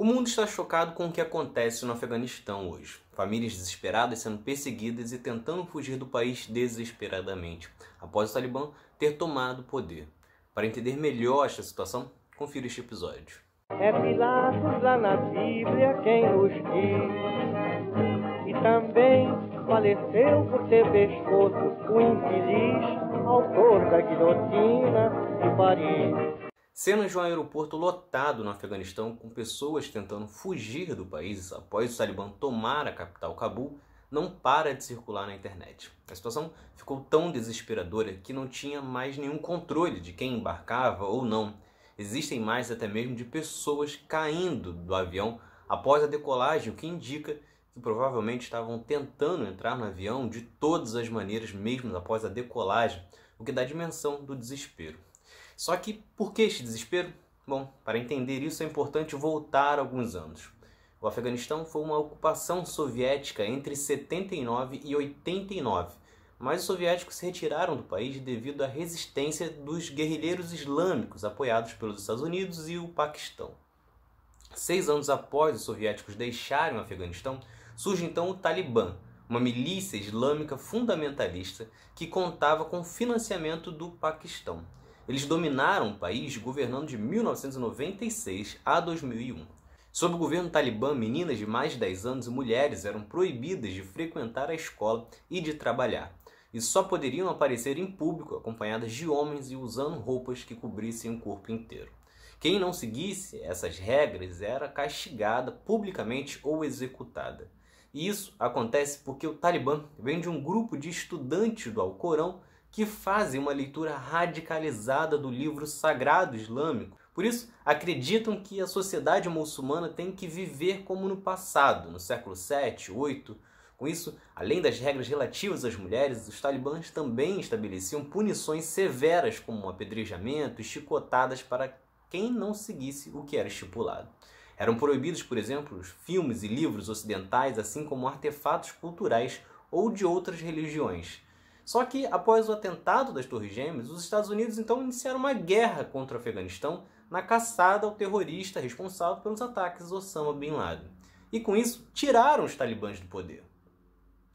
O mundo está chocado com o que acontece no Afeganistão hoje. Famílias desesperadas sendo perseguidas e tentando fugir do país desesperadamente, após o Talibã ter tomado o poder. Para entender melhor esta situação, confira este episódio. É Pilatos lá na Bíblia quem nos diz, e também faleceu por ter pescoço o infeliz autor da guilhotina de Paris. Cenas de um aeroporto lotado no Afeganistão com pessoas tentando fugir do país após o Talibã tomar a capital Cabul não para de circular na internet. A situação ficou tão desesperadora que não tinha mais nenhum controle de quem embarcava ou não. Existem mais até mesmo de pessoas caindo do avião após a decolagem, o que indica que provavelmente estavam tentando entrar no avião de todas as maneiras, mesmo após a decolagem, o que dá dimensão do desespero. Só que por que este desespero? Bom, para entender isso é importante voltar alguns anos. O Afeganistão foi uma ocupação soviética entre 79 e 89, mas os soviéticos se retiraram do país devido à resistência dos guerrilheiros islâmicos apoiados pelos Estados Unidos e o Paquistão. Seis anos após os soviéticos deixarem o Afeganistão, surge então o Talibã, uma milícia islâmica fundamentalista que contava com financiamento do Paquistão. Eles dominaram o país governando de 1996 a 2001. Sob o governo talibã, meninas de mais de 10 anos e mulheres eram proibidas de frequentar a escola e de trabalhar, e só poderiam aparecer em público acompanhadas de homens e usando roupas que cobrissem o corpo inteiro. Quem não seguisse essas regras era castigada publicamente ou executada. E isso acontece porque o Talibã vem de um grupo de estudantes do Alcorão que fazem uma leitura radicalizada do livro sagrado islâmico. Por isso, acreditam que a sociedade muçulmana tem que viver como no passado, no século 7, 8. Com isso, além das regras relativas às mulheres, os talibãs também estabeleciam punições severas como apedrejamento e chicotadas para quem não seguisse o que era estipulado. Eram proibidos, por exemplo, os filmes e livros ocidentais, assim como artefatos culturais ou de outras religiões. Só que, após o atentado das Torres Gêmeas, os Estados Unidos então iniciaram uma guerra contra o Afeganistão na caçada ao terrorista responsável pelos ataques Osama Bin Laden. E com isso, tiraram os talibãs do poder.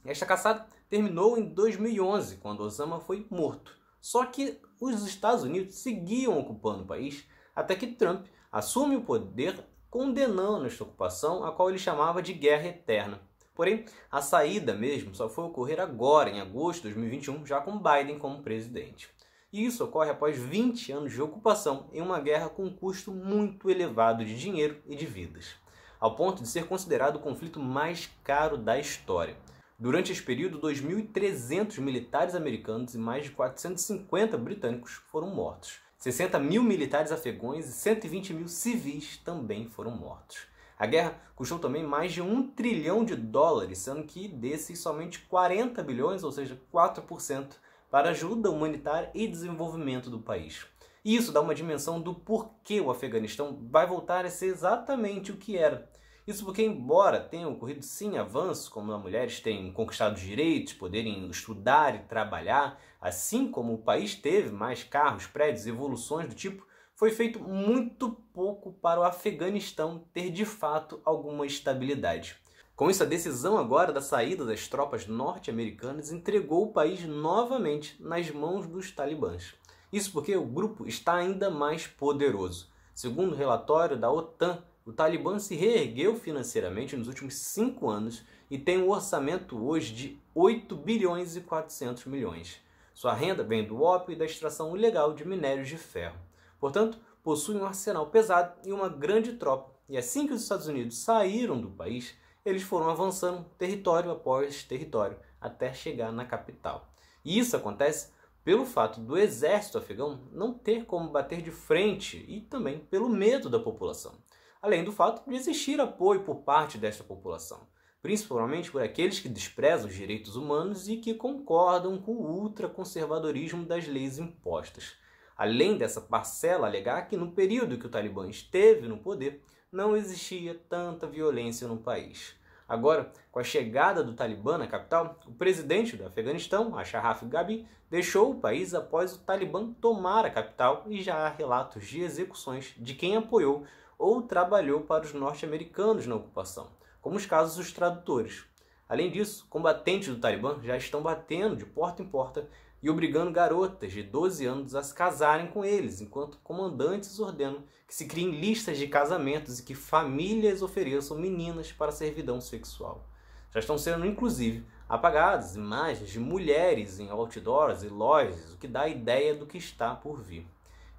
Esta caçada terminou em 2011, quando Osama foi morto. Só que os Estados Unidos seguiam ocupando o país até que Trump assume o poder, condenando esta ocupação, a qual ele chamava de guerra eterna. Porém, a saída mesmo só foi ocorrer agora, em agosto de 2021, já com Biden como presidente. E isso ocorre após 20 anos de ocupação em uma guerra com um custo muito elevado de dinheiro e de vidas, ao ponto de ser considerado o conflito mais caro da história. Durante esse período, 2.300 militares americanos e mais de 450 britânicos foram mortos. 60 mil militares afegões e 120 mil civis também foram mortos. A guerra custou também mais de um trilhão de dólares, sendo que desses somente 40 bilhões, ou seja, 4%, para ajuda humanitária e desenvolvimento do país. E isso dá uma dimensão do porquê o Afeganistão vai voltar a ser exatamente o que era. Isso porque, embora tenham ocorrido sim avanços, como as mulheres têm conquistado direitos, poderem estudar e trabalhar, assim como o país teve mais carros, prédios, evoluções do tipo, foi feito muito pouco para o Afeganistão ter de fato alguma estabilidade. Com isso, a decisão agora da saída das tropas norte-americanas entregou o país novamente nas mãos dos talibãs. Isso porque o grupo está ainda mais poderoso. Segundo o relatório da OTAN, o Talibã se reergueu financeiramente nos últimos cinco anos e tem um orçamento hoje de 8 bilhões e 400 milhões. Sua renda vem do ópio e da extração ilegal de minérios de ferro. Portanto, possui um arsenal pesado e uma grande tropa. E assim que os Estados Unidos saíram do país, eles foram avançando território após território até chegar na capital. E isso acontece pelo fato do exército afegão não ter como bater de frente e também pelo medo da população, além do fato de existir apoio por parte desta população, principalmente por aqueles que desprezam os direitos humanos e que concordam com o ultraconservadorismo das leis impostas além dessa parcela, alegar que no período que o Talibã esteve no poder, não existia tanta violência no país. Agora, com a chegada do Talibã na capital, o presidente do Afeganistão, Ashraf Ghani, deixou o país após o Talibã tomar a capital e já há relatos de execuções de quem apoiou ou trabalhou para os norte-americanos na ocupação, como os casos dos tradutores. Além disso, combatentes do Talibã já estão batendo de porta em porta e obrigando garotas de 12 anos a se casarem com eles, enquanto comandantes ordenam que se criem listas de casamentos e que famílias ofereçam meninas para servidão sexual. Já estão sendo, inclusive, apagadas imagens de mulheres em outdoors e lojas, o que dá a ideia do que está por vir.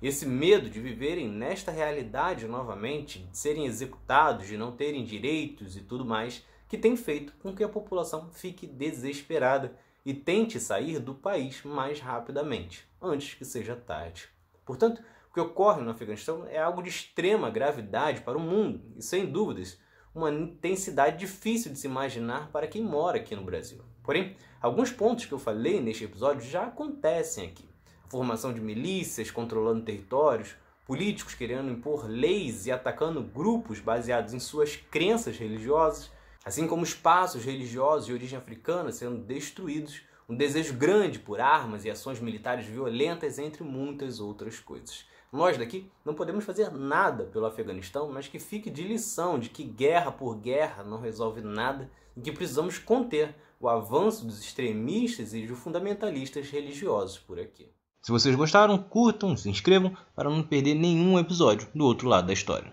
Esse medo de viverem nesta realidade novamente, de serem executados, de não terem direitos e tudo mais, que tem feito com que a população fique desesperada e tente sair do país mais rapidamente, antes que seja tarde. Portanto, o que ocorre no Afeganistão é algo de extrema gravidade para o mundo e, sem dúvidas, uma intensidade difícil de se imaginar para quem mora aqui no Brasil. Porém, alguns pontos que eu falei neste episódio já acontecem aqui. A formação de milícias controlando territórios, políticos querendo impor leis e atacando grupos baseados em suas crenças religiosas, Assim como espaços religiosos de origem africana sendo destruídos, um desejo grande por armas e ações militares violentas, entre muitas outras coisas. Nós daqui não podemos fazer nada pelo Afeganistão, mas que fique de lição de que guerra por guerra não resolve nada e que precisamos conter o avanço dos extremistas e dos fundamentalistas religiosos por aqui. Se vocês gostaram, curtam, se inscrevam para não perder nenhum episódio do outro lado da história.